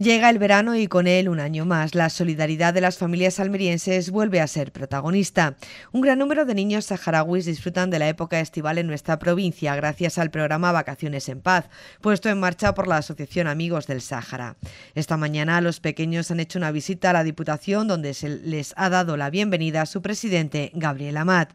Llega el verano y con él un año más. La solidaridad de las familias almerienses vuelve a ser protagonista. Un gran número de niños saharauis disfrutan de la época estival en nuestra provincia gracias al programa Vacaciones en Paz, puesto en marcha por la Asociación Amigos del Sáhara. Esta mañana los pequeños han hecho una visita a la Diputación donde se les ha dado la bienvenida a su presidente, Gabriel Amat.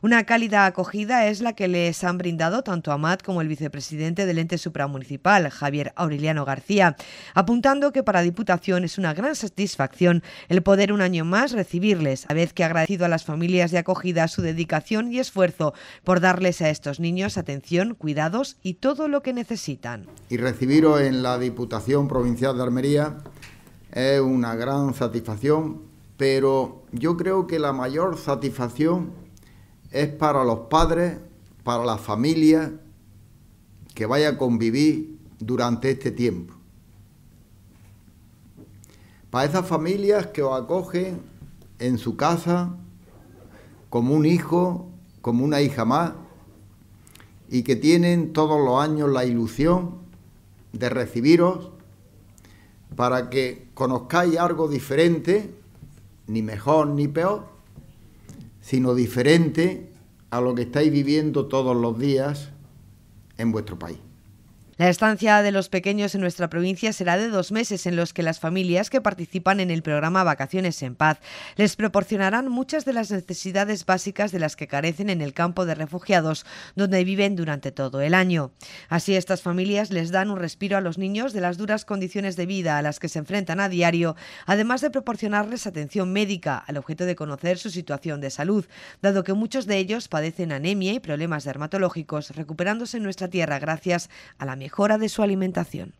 Una cálida acogida es la que les han brindado tanto Amat como el vicepresidente del ente supramunicipal, Javier Aureliano García, apuntando que para Diputación es una gran satisfacción el poder un año más recibirles, a vez que agradecido a las familias de acogida su dedicación y esfuerzo por darles a estos niños atención, cuidados y todo lo que necesitan. Y recibiros en la Diputación Provincial de Almería es una gran satisfacción, pero yo creo que la mayor satisfacción es para los padres, para la familia que vaya a convivir durante este tiempo para esas familias que os acogen en su casa como un hijo, como una hija más, y que tienen todos los años la ilusión de recibiros para que conozcáis algo diferente, ni mejor ni peor, sino diferente a lo que estáis viviendo todos los días en vuestro país. La estancia de los pequeños en nuestra provincia será de dos meses en los que las familias que participan en el programa Vacaciones en Paz les proporcionarán muchas de las necesidades básicas de las que carecen en el campo de refugiados donde viven durante todo el año. Así estas familias les dan un respiro a los niños de las duras condiciones de vida a las que se enfrentan a diario, además de proporcionarles atención médica al objeto de conocer su situación de salud, dado que muchos de ellos padecen anemia y problemas dermatológicos, recuperándose en nuestra tierra gracias a la mejor mejora de su alimentación.